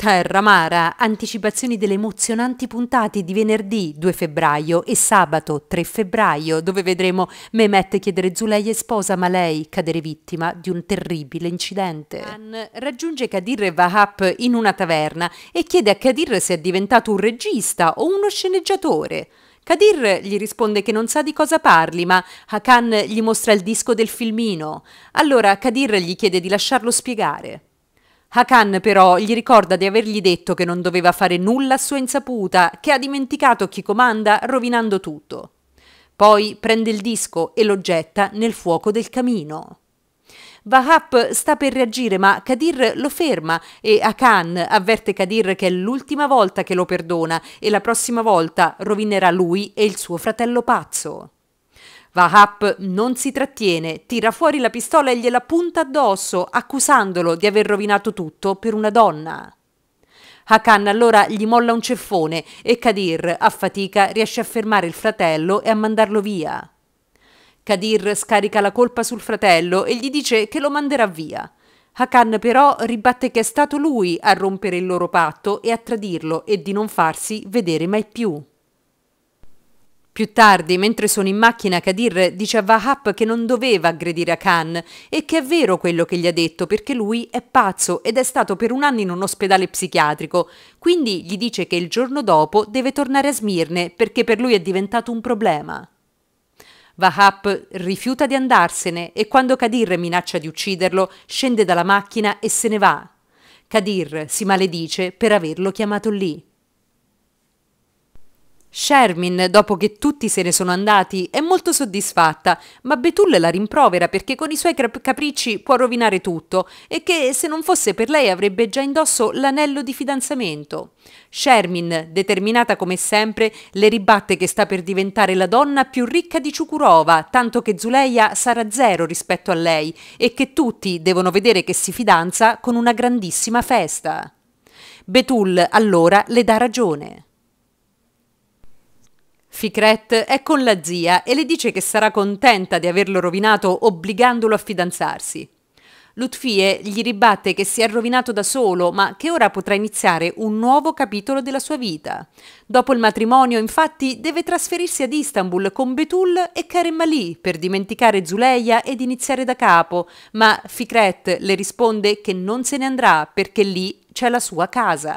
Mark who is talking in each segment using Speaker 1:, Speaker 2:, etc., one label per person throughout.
Speaker 1: Terra Mara, anticipazioni delle emozionanti puntate di venerdì 2 febbraio e sabato 3 febbraio, dove vedremo Mehmet chiedere Zulei e sposa, ma lei cadere vittima di un terribile incidente. An raggiunge Kadir e Vahap in una taverna e chiede a Kadir se è diventato un regista o uno sceneggiatore. Kadir gli risponde che non sa di cosa parli, ma Hakan gli mostra il disco del filmino. Allora Kadir gli chiede di lasciarlo spiegare. Hakan però gli ricorda di avergli detto che non doveva fare nulla a sua insaputa, che ha dimenticato chi comanda, rovinando tutto. Poi prende il disco e lo getta nel fuoco del camino. Vahap sta per reagire, ma Kadir lo ferma e Hakan avverte Kadir che è l'ultima volta che lo perdona e la prossima volta rovinerà lui e il suo fratello pazzo. Vahap non si trattiene, tira fuori la pistola e gliela punta addosso, accusandolo di aver rovinato tutto per una donna. Hakan allora gli molla un ceffone e Kadir, a fatica, riesce a fermare il fratello e a mandarlo via. Kadir scarica la colpa sul fratello e gli dice che lo manderà via. Hakan però ribatte che è stato lui a rompere il loro patto e a tradirlo e di non farsi vedere mai più. Più tardi, mentre sono in macchina, Kadir dice a Wahab che non doveva aggredire Khan e che è vero quello che gli ha detto perché lui è pazzo ed è stato per un anno in un ospedale psichiatrico. Quindi gli dice che il giorno dopo deve tornare a Smirne perché per lui è diventato un problema. Wahab rifiuta di andarsene e quando Kadir minaccia di ucciderlo, scende dalla macchina e se ne va. Kadir si maledice per averlo chiamato lì. Shermin, dopo che tutti se ne sono andati, è molto soddisfatta, ma Betul la rimprovera perché con i suoi capricci può rovinare tutto e che se non fosse per lei avrebbe già indosso l'anello di fidanzamento. Shermin, determinata come sempre, le ribatte che sta per diventare la donna più ricca di Ciucurova, tanto che Zuleia sarà zero rispetto a lei e che tutti devono vedere che si fidanza con una grandissima festa. Betul allora le dà ragione. Fikret è con la zia e le dice che sarà contenta di averlo rovinato obbligandolo a fidanzarsi. Lutfie gli ribatte che si è rovinato da solo, ma che ora potrà iniziare un nuovo capitolo della sua vita. Dopo il matrimonio, infatti, deve trasferirsi ad Istanbul con Betul e Karem Ali per dimenticare Zuleia ed iniziare da capo, ma Fikret le risponde che non se ne andrà perché lì c'è la sua casa.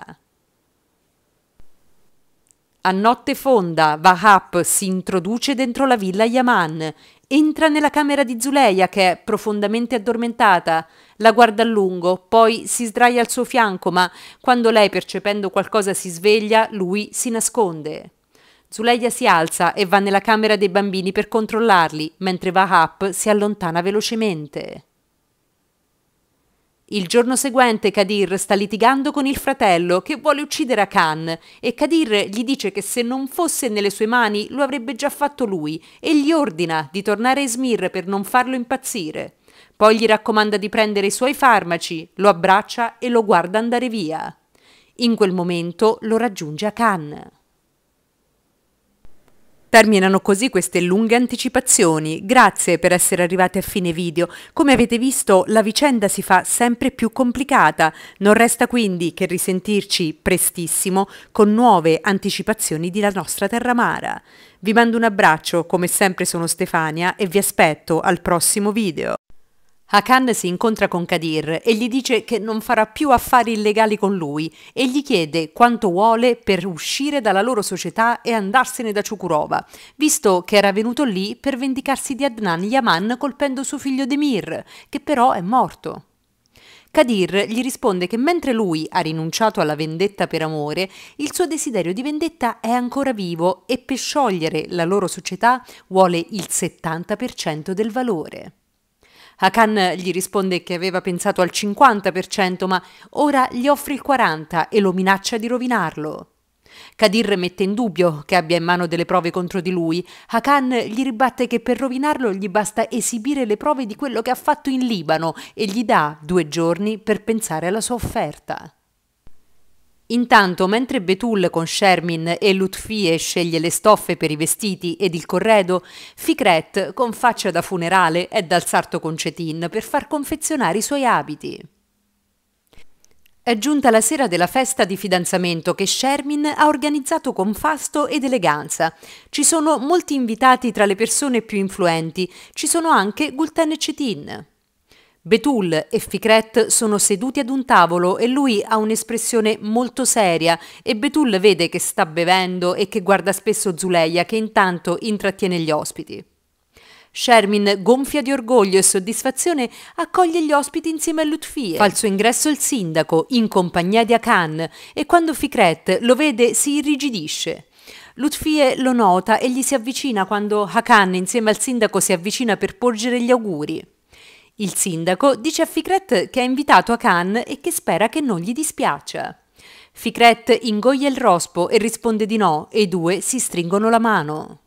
Speaker 1: A notte fonda, Wahab si introduce dentro la villa Yaman, entra nella camera di Zuleia che è profondamente addormentata, la guarda a lungo, poi si sdraia al suo fianco, ma quando lei percependo qualcosa si sveglia, lui si nasconde. Zuleia si alza e va nella camera dei bambini per controllarli, mentre Wahab si allontana velocemente. Il giorno seguente Kadir sta litigando con il fratello che vuole uccidere Akan e Kadir gli dice che se non fosse nelle sue mani lo avrebbe già fatto lui e gli ordina di tornare a Smir per non farlo impazzire. Poi gli raccomanda di prendere i suoi farmaci, lo abbraccia e lo guarda andare via. In quel momento lo raggiunge Akan. Terminano così queste lunghe anticipazioni. Grazie per essere arrivati a fine video. Come avete visto, la vicenda si fa sempre più complicata. Non resta quindi che risentirci prestissimo con nuove anticipazioni della nostra terra amara. Vi mando un abbraccio, come sempre sono Stefania e vi aspetto al prossimo video. Hakan si incontra con Kadir e gli dice che non farà più affari illegali con lui e gli chiede quanto vuole per uscire dalla loro società e andarsene da Ciukurova, visto che era venuto lì per vendicarsi di Adnan Yaman colpendo suo figlio Demir, che però è morto. Kadir gli risponde che mentre lui ha rinunciato alla vendetta per amore, il suo desiderio di vendetta è ancora vivo e per sciogliere la loro società vuole il 70% del valore. Hakan gli risponde che aveva pensato al 50%, ma ora gli offre il 40% e lo minaccia di rovinarlo. Kadir mette in dubbio che abbia in mano delle prove contro di lui. Hakan gli ribatte che per rovinarlo gli basta esibire le prove di quello che ha fatto in Libano e gli dà due giorni per pensare alla sua offerta. Intanto, mentre Betul con Shermin e Lutfie sceglie le stoffe per i vestiti ed il corredo, Fikret, con faccia da funerale, è dal sarto con Cetin per far confezionare i suoi abiti. È giunta la sera della festa di fidanzamento che Shermin ha organizzato con fasto ed eleganza. Ci sono molti invitati tra le persone più influenti, ci sono anche Gulten e Cetin. Betul e Fikret sono seduti ad un tavolo e lui ha un'espressione molto seria e Betul vede che sta bevendo e che guarda spesso Zuleia che intanto intrattiene gli ospiti. Shermin, gonfia di orgoglio e soddisfazione, accoglie gli ospiti insieme a Lutfie. Fa il suo ingresso il sindaco, in compagnia di Akan, e quando Fikret lo vede si irrigidisce. Lutfie lo nota e gli si avvicina quando Hakan insieme al sindaco si avvicina per porgere gli auguri. Il sindaco dice a Ficret che ha invitato a Khan e che spera che non gli dispiaccia. Ficret ingoia il rospo e risponde di no e i due si stringono la mano.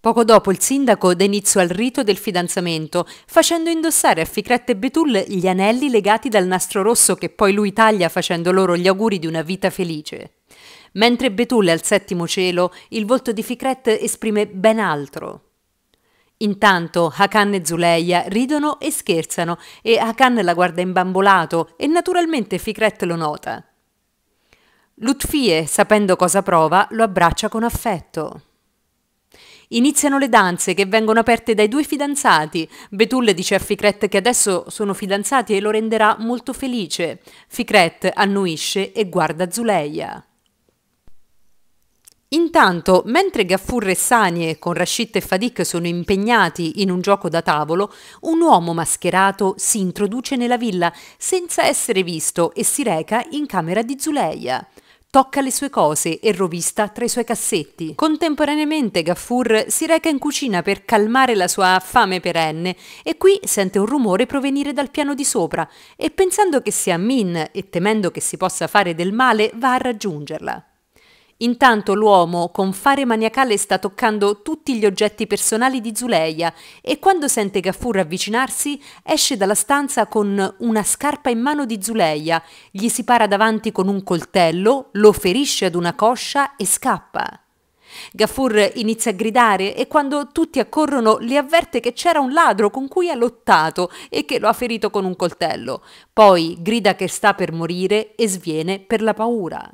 Speaker 1: Poco dopo il sindaco dà inizio al rito del fidanzamento, facendo indossare a Ficret e Betul gli anelli legati dal nastro rosso che poi lui taglia facendo loro gli auguri di una vita felice. Mentre Betul è al settimo cielo, il volto di Ficret esprime ben altro. Intanto Hakan e Zuleia ridono e scherzano e Hakan la guarda imbambolato e naturalmente Fikret lo nota. Lutfie, sapendo cosa prova, lo abbraccia con affetto. Iniziano le danze che vengono aperte dai due fidanzati. Betulle dice a Fikret che adesso sono fidanzati e lo renderà molto felice. Fikret annuisce e guarda Zuleia. Intanto, mentre Gaffur e Sanie con Rashid e Fadik sono impegnati in un gioco da tavolo, un uomo mascherato si introduce nella villa senza essere visto e si reca in camera di Zuleia. Tocca le sue cose e rovista tra i suoi cassetti. Contemporaneamente Gaffur si reca in cucina per calmare la sua fame perenne e qui sente un rumore provenire dal piano di sopra e pensando che sia Min e temendo che si possa fare del male va a raggiungerla. Intanto l'uomo con fare maniacale sta toccando tutti gli oggetti personali di Zuleia e quando sente Gaffur avvicinarsi esce dalla stanza con una scarpa in mano di Zuleia, gli si para davanti con un coltello, lo ferisce ad una coscia e scappa. Gaffur inizia a gridare e quando tutti accorrono le avverte che c'era un ladro con cui ha lottato e che lo ha ferito con un coltello. Poi grida che sta per morire e sviene per la paura.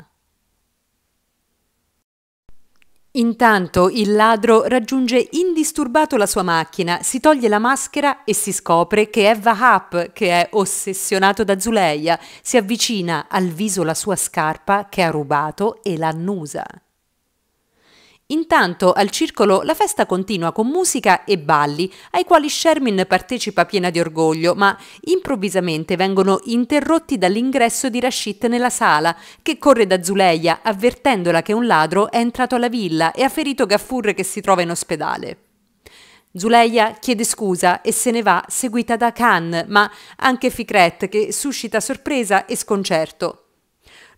Speaker 1: Intanto il ladro raggiunge indisturbato la sua macchina, si toglie la maschera e si scopre che è Vahap, che è ossessionato da Zuleia. Si avvicina al viso la sua scarpa che ha rubato e l'annusa. Intanto al circolo la festa continua con musica e balli, ai quali Shermin partecipa piena di orgoglio, ma improvvisamente vengono interrotti dall'ingresso di Rashid nella sala, che corre da Zuleia avvertendola che un ladro è entrato alla villa e ha ferito Gaffur che si trova in ospedale. Zuleia chiede scusa e se ne va seguita da Khan, ma anche Fikret che suscita sorpresa e sconcerto.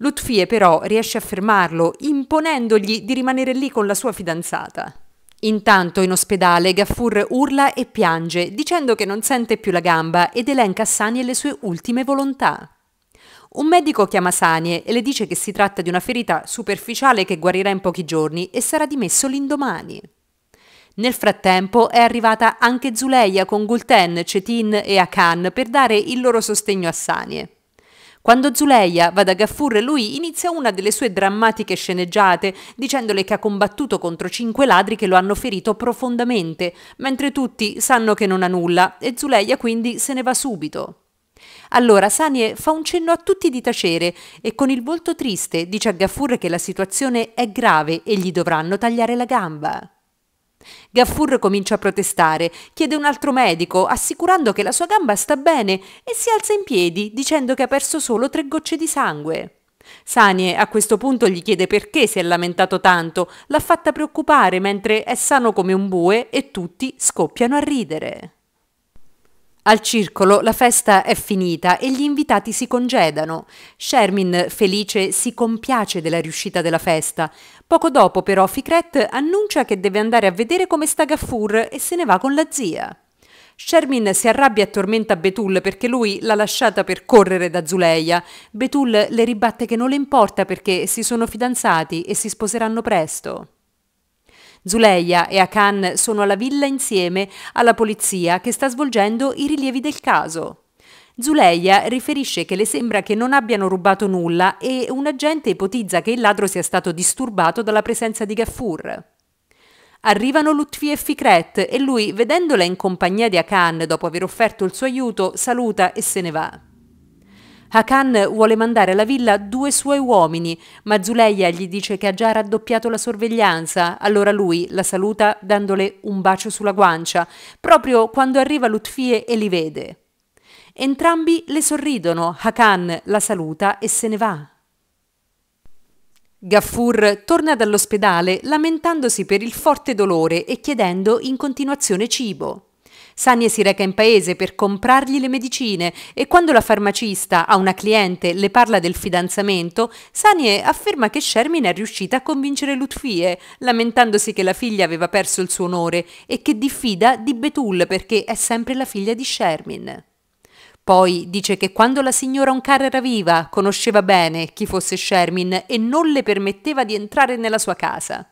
Speaker 1: Lutfie però riesce a fermarlo, imponendogli di rimanere lì con la sua fidanzata. Intanto in ospedale Gaffur urla e piange, dicendo che non sente più la gamba ed elenca a Sanie le sue ultime volontà. Un medico chiama Sanie e le dice che si tratta di una ferita superficiale che guarirà in pochi giorni e sarà dimesso l'indomani. Nel frattempo è arrivata anche Zuleia con Gulten, Cetin e Akan per dare il loro sostegno a Sanie. Quando Zuleia va da Gaffur, lui inizia una delle sue drammatiche sceneggiate, dicendole che ha combattuto contro cinque ladri che lo hanno ferito profondamente, mentre tutti sanno che non ha nulla e Zuleia quindi se ne va subito. Allora Sanie fa un cenno a tutti di tacere e con il volto triste dice a Gaffur che la situazione è grave e gli dovranno tagliare la gamba. Gaffur comincia a protestare, chiede un altro medico, assicurando che la sua gamba sta bene e si alza in piedi dicendo che ha perso solo tre gocce di sangue. Sanie a questo punto gli chiede perché si è lamentato tanto, l'ha fatta preoccupare mentre è sano come un bue e tutti scoppiano a ridere. Al circolo la festa è finita e gli invitati si congedano. Shermin, felice, si compiace della riuscita della festa. Poco dopo però Fikret annuncia che deve andare a vedere come sta Gaffur e se ne va con la zia. Shermin si arrabbia e tormenta Betul perché lui l'ha lasciata per correre da Zuleia. Betul le ribatte che non le importa perché si sono fidanzati e si sposeranno presto. Zuleia e Akan sono alla villa insieme alla polizia che sta svolgendo i rilievi del caso. Zuleia riferisce che le sembra che non abbiano rubato nulla e un agente ipotizza che il ladro sia stato disturbato dalla presenza di Gaffur. Arrivano Lutfi e Fikret e lui, vedendola in compagnia di Akan dopo aver offerto il suo aiuto, saluta e se ne va. Hakan vuole mandare alla villa due suoi uomini, ma Zuleia gli dice che ha già raddoppiato la sorveglianza, allora lui la saluta dandole un bacio sulla guancia, proprio quando arriva Lutfie e li vede. Entrambi le sorridono, Hakan la saluta e se ne va. Gaffur torna dall'ospedale lamentandosi per il forte dolore e chiedendo in continuazione cibo. Sanie si reca in paese per comprargli le medicine e quando la farmacista a una cliente le parla del fidanzamento, Sanie afferma che Shermin è riuscita a convincere Lutfie, lamentandosi che la figlia aveva perso il suo onore e che diffida di Betul perché è sempre la figlia di Shermin. Poi dice che quando la signora Onkar era viva conosceva bene chi fosse Shermin e non le permetteva di entrare nella sua casa.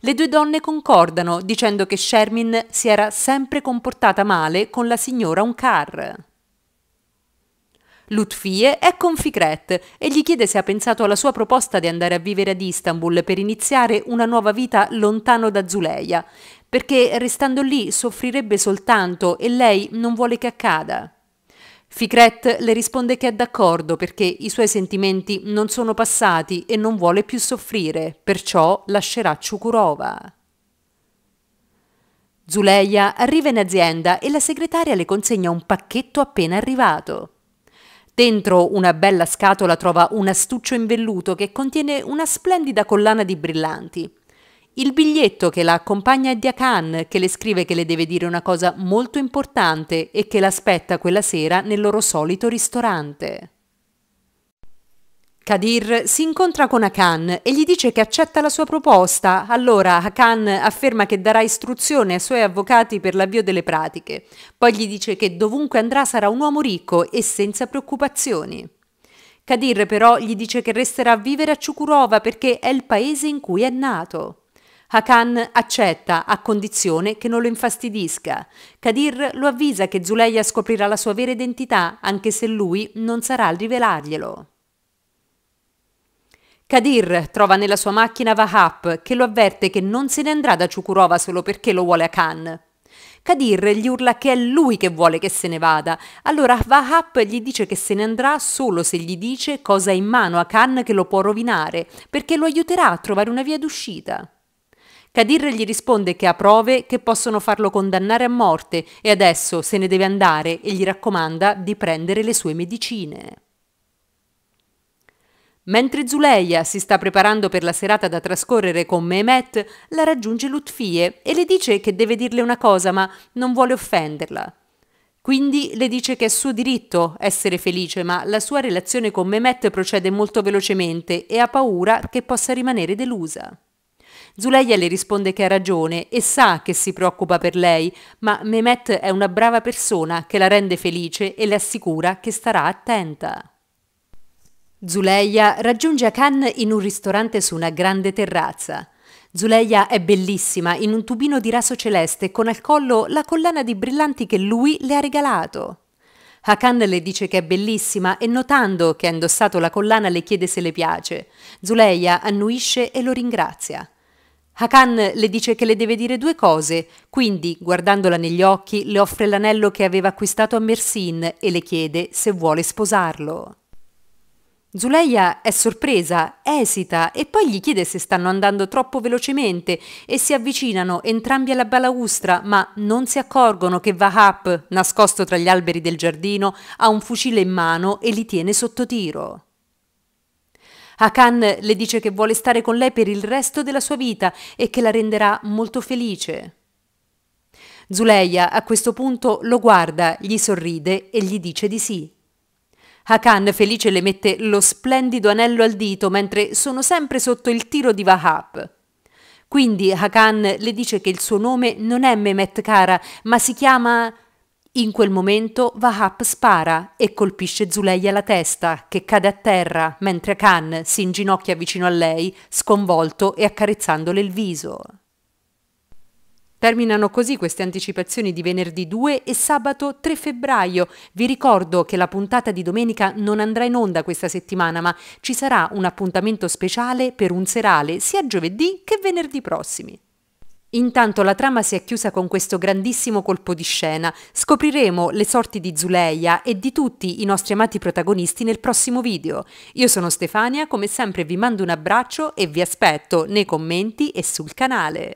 Speaker 1: Le due donne concordano dicendo che Shermin si era sempre comportata male con la signora Uncar. Lutfie è con Fikret e gli chiede se ha pensato alla sua proposta di andare a vivere ad Istanbul per iniziare una nuova vita lontano da Zuleia, perché restando lì soffrirebbe soltanto e lei non vuole che accada. Ficret le risponde che è d'accordo perché i suoi sentimenti non sono passati e non vuole più soffrire, perciò lascerà Ciucurova. Zuleia arriva in azienda e la segretaria le consegna un pacchetto appena arrivato. Dentro una bella scatola trova un astuccio in velluto che contiene una splendida collana di brillanti il biglietto che la accompagna è di Akan, che le scrive che le deve dire una cosa molto importante e che l'aspetta quella sera nel loro solito ristorante. Kadir si incontra con Akan e gli dice che accetta la sua proposta. Allora Akan afferma che darà istruzione ai suoi avvocati per l'avvio delle pratiche. Poi gli dice che dovunque andrà sarà un uomo ricco e senza preoccupazioni. Kadir però gli dice che resterà a vivere a Ciucurova perché è il paese in cui è nato. Hakan accetta a condizione che non lo infastidisca. Kadir lo avvisa che Zuleia scoprirà la sua vera identità anche se lui non sarà a rivelarglielo. Kadir trova nella sua macchina Vahap che lo avverte che non se ne andrà da Ciukurova solo perché lo vuole Hakan. Kadir gli urla che è lui che vuole che se ne vada. Allora Vahap gli dice che se ne andrà solo se gli dice cosa ha in mano a Khan che lo può rovinare, perché lo aiuterà a trovare una via d'uscita. Kadir gli risponde che ha prove che possono farlo condannare a morte e adesso se ne deve andare e gli raccomanda di prendere le sue medicine. Mentre Zuleia si sta preparando per la serata da trascorrere con Mehmet, la raggiunge Lutfie e le dice che deve dirle una cosa, ma non vuole offenderla. Quindi le dice che è suo diritto essere felice, ma la sua relazione con Mehmet procede molto velocemente e ha paura che possa rimanere delusa. Zuleia le risponde che ha ragione e sa che si preoccupa per lei, ma Mehmet è una brava persona che la rende felice e le assicura che starà attenta. Zuleia raggiunge Akan in un ristorante su una grande terrazza. Zuleia è bellissima in un tubino di raso celeste con al collo la collana di brillanti che lui le ha regalato. Hakan le dice che è bellissima e notando che ha indossato la collana le chiede se le piace. Zuleia annuisce e lo ringrazia. Hakan le dice che le deve dire due cose, quindi, guardandola negli occhi, le offre l'anello che aveva acquistato a Mersin e le chiede se vuole sposarlo. Zuleia è sorpresa, esita e poi gli chiede se stanno andando troppo velocemente e si avvicinano entrambi alla balaustra, ma non si accorgono che Vahap, nascosto tra gli alberi del giardino, ha un fucile in mano e li tiene sotto tiro. Hakan le dice che vuole stare con lei per il resto della sua vita e che la renderà molto felice. Zuleia a questo punto lo guarda, gli sorride e gli dice di sì. Hakan felice le mette lo splendido anello al dito mentre sono sempre sotto il tiro di Wahab. Quindi Hakan le dice che il suo nome non è Mehmet Kara, ma si chiama in quel momento Vahap spara e colpisce Zuleia alla testa, che cade a terra, mentre Khan si inginocchia vicino a lei, sconvolto e accarezzandole il viso. Terminano così queste anticipazioni di venerdì 2 e sabato 3 febbraio. Vi ricordo che la puntata di domenica non andrà in onda questa settimana, ma ci sarà un appuntamento speciale per un serale sia giovedì che venerdì prossimi. Intanto la trama si è chiusa con questo grandissimo colpo di scena. Scopriremo le sorti di Zuleia e di tutti i nostri amati protagonisti nel prossimo video. Io sono Stefania, come sempre vi mando un abbraccio e vi aspetto nei commenti e sul canale.